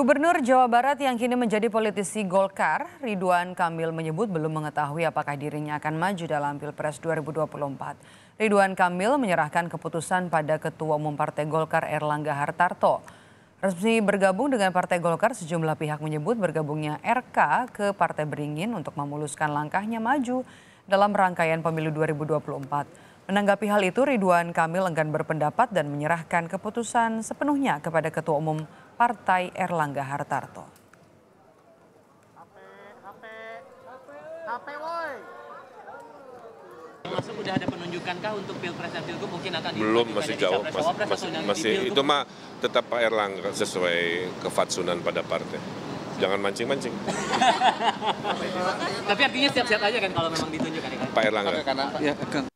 Gubernur Jawa Barat yang kini menjadi politisi Golkar, Ridwan Kamil menyebut belum mengetahui apakah dirinya akan maju dalam Pilpres 2024. Ridwan Kamil menyerahkan keputusan pada Ketua Umum Partai Golkar Erlangga Hartarto. Resmi bergabung dengan Partai Golkar, sejumlah pihak menyebut bergabungnya RK ke Partai Beringin untuk memuluskan langkahnya maju dalam rangkaian pemilu 2024. Menanggapi hal itu, Ridwan Kamil enggan berpendapat dan menyerahkan keputusan sepenuhnya kepada Ketua Umum Partai Erlangga Hartarto. Masuk sudah ada penunjukan kah untuk pilpres dan pilgub mungkin akan belum masih jauh mas, mas, masih itu mah tetap Pak Erlangga sesuai kefatsunan pada partai jangan mancing-mancing. Tapi artinya siap-siap aja kan kalau memang ditunjukkan kan? Pak Erlangga. ya, kan.